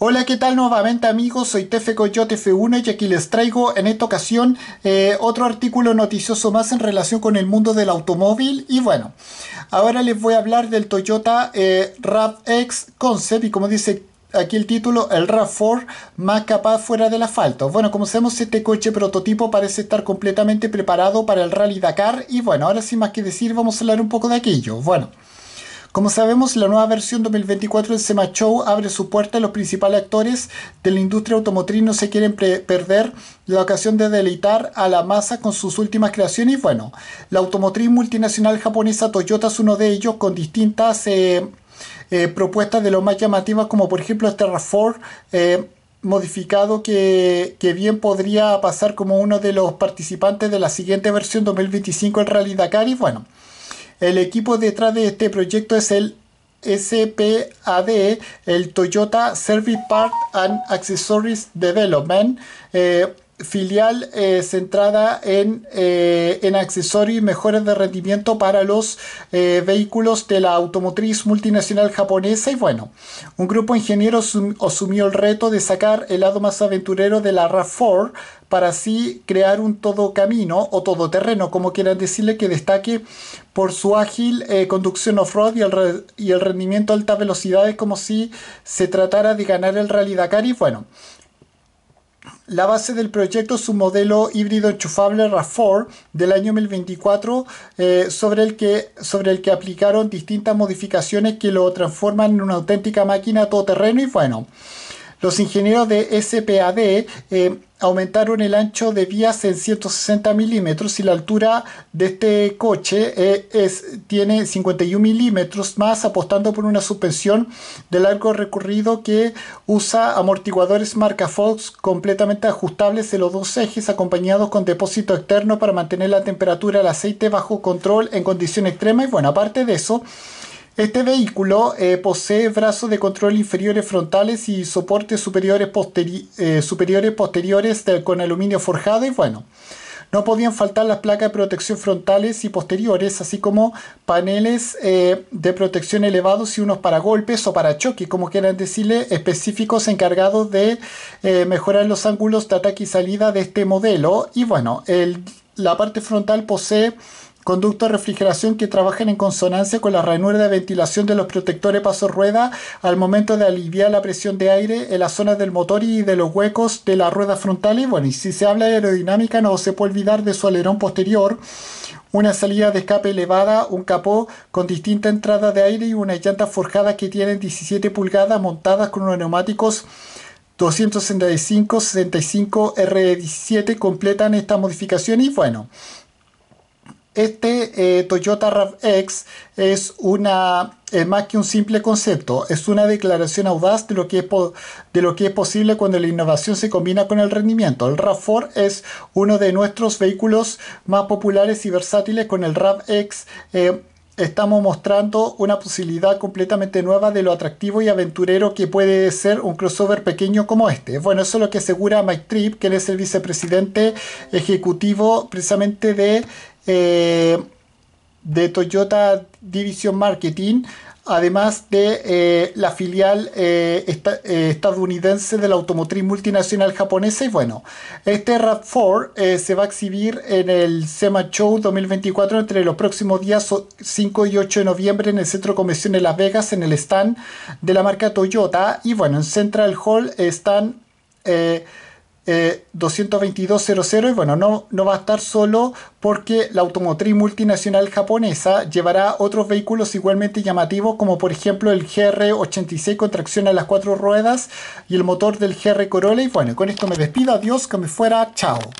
Hola, ¿qué tal nuevamente amigos? Soy Tefe Coyote F1 y aquí les traigo en esta ocasión eh, otro artículo noticioso más en relación con el mundo del automóvil. Y bueno, ahora les voy a hablar del Toyota eh, RAVX Concept y como dice aquí el título, el RAV4 más capaz fuera del asfalto. Bueno, como sabemos, este coche prototipo parece estar completamente preparado para el Rally Dakar. Y bueno, ahora sin más que decir, vamos a hablar un poco de aquello. Bueno. Como sabemos, la nueva versión 2024 del SEMA Show abre su puerta y los principales actores de la industria automotriz no se quieren perder la ocasión de deleitar a la masa con sus últimas creaciones. Y bueno, la automotriz multinacional japonesa Toyota es uno de ellos con distintas eh, eh, propuestas de lo más llamativas, como por ejemplo este rav eh, modificado que, bien podría pasar como uno de los participantes de la siguiente versión 2025 del Rally Dakar y bueno, el equipo detrás de este proyecto es el SPAD, el Toyota Service Part and Accessories Development, eh, filial eh, centrada eh, en, accesorios y mejoras de rendimiento para los eh, vehículos de la automotriz multinacional japonesa y bueno, un grupo de ingenieros asumió el reto de sacar el lado más aventurero de la RAV4 para así crear un todo camino o todoterreno, como quieran decirle, que destaque por su ágil conducción off-road y, y, el rendimiento a altas velocidades, como si se tratara de ganar el Rally Dakar. Y bueno, la base del proyecto es un modelo híbrido enchufable RAV4 del año 2024 eh, sobre, el que, sobre el que aplicaron distintas modificaciones que lo transforman en una auténtica máquina todoterreno y bueno, los ingenieros de SPAD eh, aumentaron el ancho de vías en 160 milímetros y la altura de este coche eh, es, tiene 51 milímetros más apostando por una suspensión de largo recorrido que usa amortiguadores marca Fox completamente ajustables en los dos ejes acompañados con depósito externo para mantener la temperatura del aceite bajo control en condición extrema y bueno aparte de eso este vehículo eh, posee brazos de control inferiores frontales y soportes superiores, eh, posteriores con aluminio forjado y bueno. No podían faltar las placas de protección frontales y posteriores, así como paneles eh, de protección elevados y unos para golpes o para choques como quieran decirle, específicos encargados de mejorar los ángulos de ataque y salida de este modelo. Y bueno, el, la parte frontal posee Conducto de refrigeración que trabajan en consonancia con la ranura de ventilación de los protectores paso-rueda al momento de aliviar la presión de aire en las zonas del motor y de los huecos de las ruedas frontales. Bueno, y si se habla de aerodinámica no se puede olvidar de su alerón posterior, una salida de escape elevada, un capó con distinta entrada de aire y unas llantas forjadas que tienen 17 pulgadas montadas con unos neumáticos 265-65 R17 completan esta modificación y bueno, este eh, Toyota RAV-X es una eh, más que un simple concepto, es una declaración audaz de lo, que es de lo que es posible cuando la innovación se combina con el rendimiento. El RAV4 es uno de nuestros vehículos más populares y versátiles con el RAV-X. Eh, estamos mostrando una posibilidad completamente nueva de lo atractivo y aventurero que puede ser un crossover pequeño como este. Bueno, eso es lo que asegura Mike Tripp, que es el vicepresidente ejecutivo precisamente de eh, de Toyota Division Marketing, además de eh, la filial eh, estadounidense de la automotriz multinacional japonesa. Y bueno, este RAV4 se va a exhibir en el SEMA Show 2024 entre los próximos días 5 y 8 de noviembre en el Centro de Convención de Las Vegas, en el stand de la marca Toyota. Y bueno, en Central Hall están... 222.00 eh, y bueno, no, no va a estar solo porque la automotriz multinacional japonesa llevará otros vehículos igualmente llamativos como por ejemplo el GR86 con tracción a las cuatro ruedas y el motor del GR Corolla y bueno, con esto me despido, adiós, que me fuera, chao.